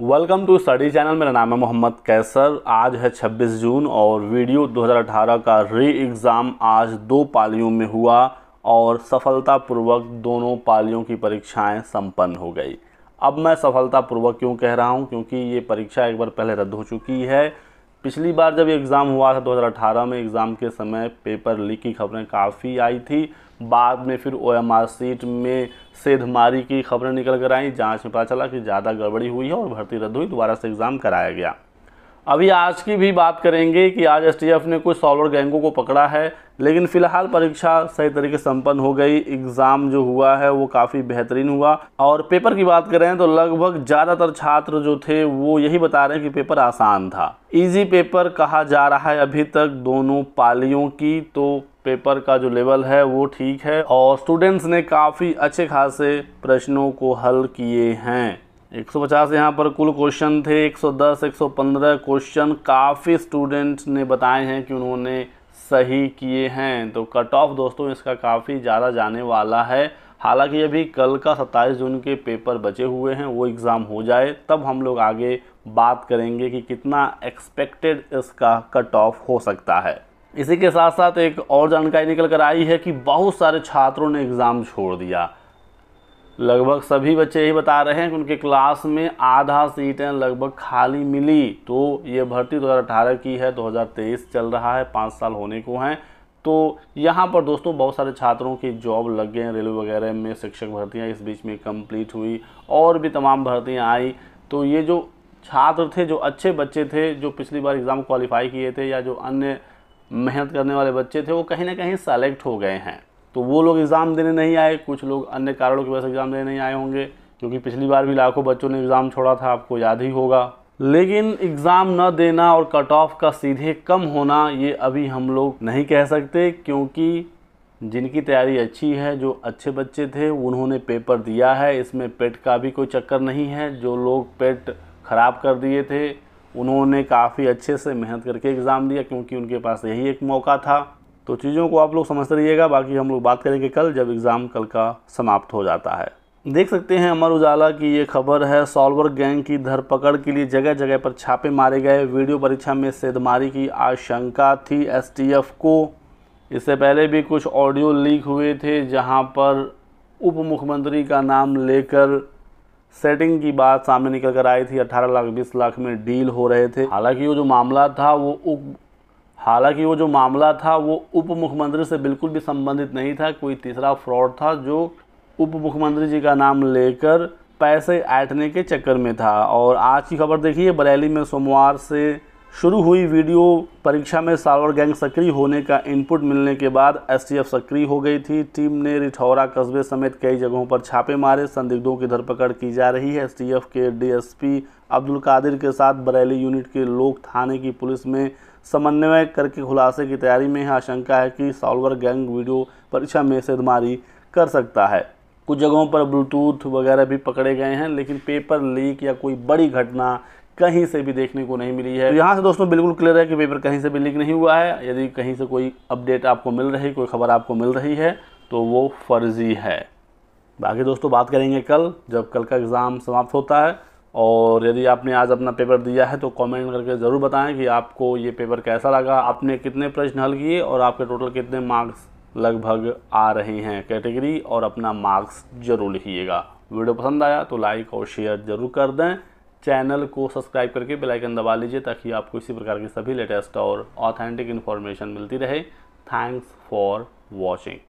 welcome to study channel मेरा नाम है मोहम्मद कैसर आज है 26 जून और वीडियो 2018 का री एग्ज़ाम आज दो पालियों में हुआ और सफलतापूर्वक दोनों पालियों की परीक्षाएं संपन्न हो गई अब मैं सफलतापूर्वक क्यों कह रहा हूं क्योंकि ये परीक्षा एक बार पहले रद्द हो चुकी है पिछली बार जब एग्ज़ाम हुआ था 2018 में एग्ज़ाम के समय पेपर लीक की खबरें काफ़ी आई थी बाद में फिर ओ सीट में सेधमारी की खबरें निकल कर आई जांच में पता चला कि ज़्यादा गड़बड़ी हुई है और भर्ती रद्द हुई दोबारा से एग्ज़ाम कराया गया अभी आज की भी बात करेंगे कि आज एस ने कुछ सॉलर गैंगों को पकड़ा है लेकिन फ़िलहाल परीक्षा सही तरीके से संपन्न हो गई एग्ज़ाम जो हुआ है वो काफ़ी बेहतरीन हुआ और पेपर की बात करें तो लगभग ज़्यादातर छात्र जो थे वो यही बता रहे हैं कि पेपर आसान था इजी पेपर कहा जा रहा है अभी तक दोनों पालियों की तो पेपर का जो लेवल है वो ठीक है और स्टूडेंट्स ने काफ़ी अच्छे खासे प्रश्नों को हल किए हैं 150 यहाँ पर कुल क्वेश्चन थे 110 115 क्वेश्चन काफ़ी स्टूडेंट्स ने बताए हैं कि उन्होंने सही किए हैं तो कट ऑफ दोस्तों इसका काफ़ी ज़्यादा जाने वाला है हालांकि अभी कल का 27 जून के पेपर बचे हुए हैं वो एग्ज़ाम हो जाए तब हम लोग आगे बात करेंगे कि कितना एक्सपेक्टेड इसका कट ऑफ हो सकता है इसी के साथ साथ एक और जानकारी निकल कर आई है कि बहुत सारे छात्रों ने एग्ज़ाम छोड़ दिया लगभग सभी बच्चे यही बता रहे हैं कि उनके क्लास में आधा सीटें लगभग खाली मिली तो ये भर्ती 2018 की है 2023 चल रहा है पाँच साल होने को हैं तो यहाँ पर दोस्तों बहुत सारे छात्रों की जॉब लग गए हैं रेलवे वगैरह में शिक्षक भर्तियाँ इस बीच में कंप्लीट हुई और भी तमाम भर्तियाँ आई तो ये जो छात्र थे जो अच्छे बच्चे थे जो पिछली बार एग्ज़ाम क्वालिफाई किए थे या जो अन्य मेहनत करने वाले बच्चे थे वो कहीं ना कहीं सेलेक्ट हो गए हैं तो वो लोग एग्ज़ाम देने नहीं आए कुछ लोग अन्य कारणों की वजह से एग्ज़ाम देने नहीं आए होंगे क्योंकि पिछली बार भी लाखों बच्चों ने एग्ज़ाम छोड़ा था आपको याद ही होगा लेकिन एग्ज़ाम न देना और कट ऑफ का सीधे कम होना ये अभी हम लोग नहीं कह सकते क्योंकि जिनकी तैयारी अच्छी है जो अच्छे बच्चे थे उन्होंने पेपर दिया है इसमें पेट का भी कोई चक्कर नहीं है जो लोग पेट ख़राब कर दिए थे उन्होंने काफ़ी अच्छे से मेहनत करके एग्ज़ाम दिया क्योंकि उनके पास यही एक मौका था तो चीज़ों को आप लोग समझते रहिएगा बाकी हम लोग बात करेंगे कल जब एग्ज़ाम कल का समाप्त हो जाता है देख सकते हैं अमर उजाला की ये खबर है सॉल्वर गैंग की धरपकड़ के लिए जगह जगह पर छापे मारे गए वीडियो परीक्षा में सेदमारी की आशंका थी एसटीएफ को इससे पहले भी कुछ ऑडियो लीक हुए थे जहां पर उप मुख्यमंत्री का नाम लेकर सेटिंग की बात सामने निकल कर आई थी 18 लाख 20 लाख में डील हो रहे थे हालांकि वो जो मामला था वो उप हालांकि वो जो मामला था वो उप मुख्यमंत्री से बिल्कुल भी संबंधित नहीं था कोई तीसरा फ्रॉड था जो उप मुख्यमंत्री जी का नाम लेकर पैसे ऐटने के चक्कर में था और आज की खबर देखिए बरेली में सोमवार से शुरू हुई वीडियो परीक्षा में सालवर गैंग सक्रिय होने का इनपुट मिलने के बाद एसटीएफ सक्रिय हो गई थी टीम ने रिठौरा कस्बे समेत कई जगहों पर छापे मारे संदिग्धों की धरपकड़ की जा रही है एसटीएफ के डीएसपी अब्दुल कादिर के साथ बरेली यूनिट के लोक थाने की पुलिस में समन्वय करके खुलासे की तैयारी में है आशंका है कि सॉल्वर गैंग वीडियो परीक्षा में सेधमारी कर सकता है कुछ जगहों पर ब्लूटूथ वगैरह भी पकड़े गए हैं लेकिन पेपर लीक या कोई बड़ी घटना कहीं से भी देखने को नहीं मिली है तो यहाँ से दोस्तों बिल्कुल क्लियर है कि पेपर कहीं से भी लीक नहीं हुआ है यदि कहीं से कोई अपडेट आपको मिल रही कोई खबर आपको मिल रही है तो वो फर्जी है बाकी दोस्तों बात करेंगे कल जब कल का एग्ज़ाम समाप्त होता है और यदि आपने आज अपना पेपर दिया है तो कमेंट करके ज़रूर बताएं कि आपको ये पेपर कैसा लगा आपने कितने प्रश्न हल किए और आपके टोटल कितने मार्क्स लगभग आ रहे हैं कैटेगरी और अपना मार्क्स जरूर लिखिएगा वीडियो पसंद आया तो लाइक और शेयर जरूर कर दें चैनल को सब्सक्राइब करके बेल आइकन दबा लीजिए ताकि आपको इसी प्रकार की सभी लेटेस्ट और ऑथेंटिक इन्फॉर्मेशन मिलती रहे थैंक्स फॉर वॉचिंग